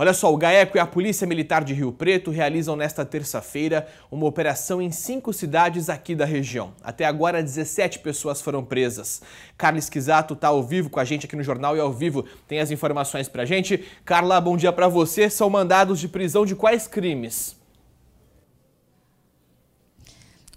Olha só, o GAECO e a Polícia Militar de Rio Preto realizam nesta terça-feira uma operação em cinco cidades aqui da região. Até agora, 17 pessoas foram presas. Carla Esquizato está ao vivo com a gente aqui no Jornal e ao vivo tem as informações pra gente. Carla, bom dia para você. São mandados de prisão de quais crimes?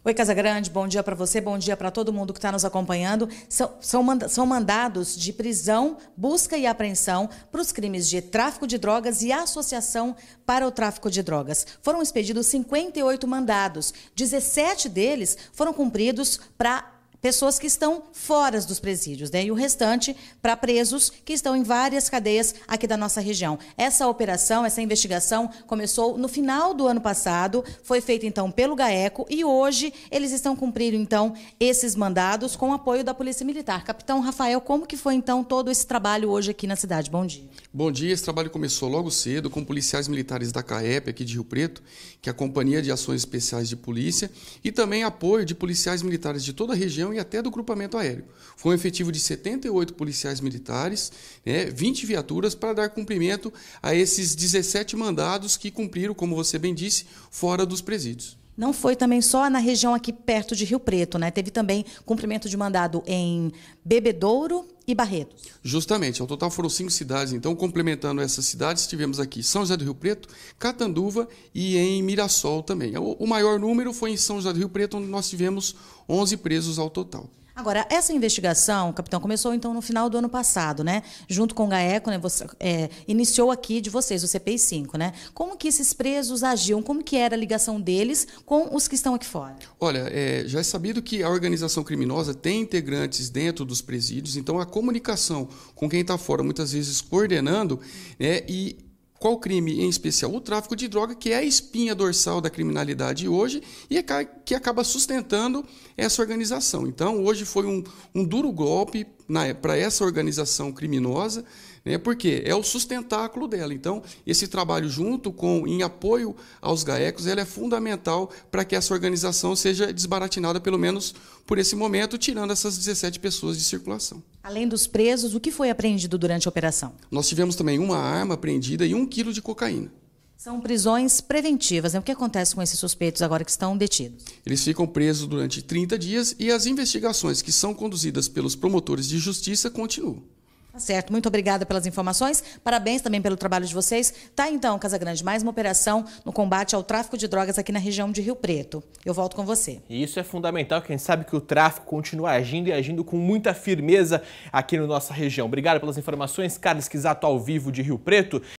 Oi, Casa Grande, bom dia para você, bom dia para todo mundo que está nos acompanhando. São, são, manda são, mandados de prisão, busca e apreensão para os crimes de tráfico de drogas e associação para o tráfico de drogas. Foram expedidos 58 mandados, 17 deles foram cumpridos para pessoas que estão fora dos presídios, né? E o restante para presos que estão em várias cadeias aqui da nossa região. Essa operação, essa investigação começou no final do ano passado, foi feita então pelo GAECO e hoje eles estão cumprindo então esses mandados com o apoio da Polícia Militar. Capitão Rafael, como que foi então todo esse trabalho hoje aqui na cidade? Bom dia. Bom dia, esse trabalho começou logo cedo com policiais militares da CAEP aqui de Rio Preto, que é a Companhia de Ações Especiais de Polícia, e também apoio de policiais militares de toda a região avião e até do grupamento aéreo. Foi um efetivo de 78 policiais militares, né, 20 viaturas, para dar cumprimento a esses 17 mandados que cumpriram, como você bem disse, fora dos presídios. Não foi também só na região aqui perto de Rio Preto, né? Teve também cumprimento de mandado em Bebedouro, e Barretos. Justamente, ao total foram cinco cidades. Então, complementando essas cidades, tivemos aqui São José do Rio Preto, Catanduva e em Mirassol também. O maior número foi em São José do Rio Preto, onde nós tivemos 11 presos ao total. Agora, essa investigação, capitão, começou então no final do ano passado, né? Junto com o GAECO, né? Você, é, iniciou aqui de vocês, o CPI 5, né? Como que esses presos agiam? Como que era a ligação deles com os que estão aqui fora? Olha, é, já é sabido que a organização criminosa tem integrantes dentro dos presídios, então a comunicação com quem está fora, muitas vezes coordenando, né? E qual crime em especial? O tráfico de droga, que é a espinha dorsal da criminalidade hoje e é que acaba sustentando essa organização. Então, hoje foi um, um duro golpe para essa organização criminosa, né, porque é o sustentáculo dela. Então, esse trabalho junto com em apoio aos GAECOS ela é fundamental para que essa organização seja desbaratinada, pelo menos por esse momento, tirando essas 17 pessoas de circulação. Além dos presos, o que foi apreendido durante a operação? Nós tivemos também uma arma apreendida e um quilo de cocaína. São prisões preventivas. Né? O que acontece com esses suspeitos agora que estão detidos? Eles ficam presos durante 30 dias e as investigações que são conduzidas pelos promotores de justiça continuam. Tá certo, muito obrigada pelas informações. Parabéns também pelo trabalho de vocês. Tá então, Casa Grande, mais uma operação no combate ao tráfico de drogas aqui na região de Rio Preto. Eu volto com você. E isso é fundamental, quem a gente sabe que o tráfico continua agindo e agindo com muita firmeza aqui na nossa região. Obrigado pelas informações, Carlos Quisato ao vivo de Rio Preto.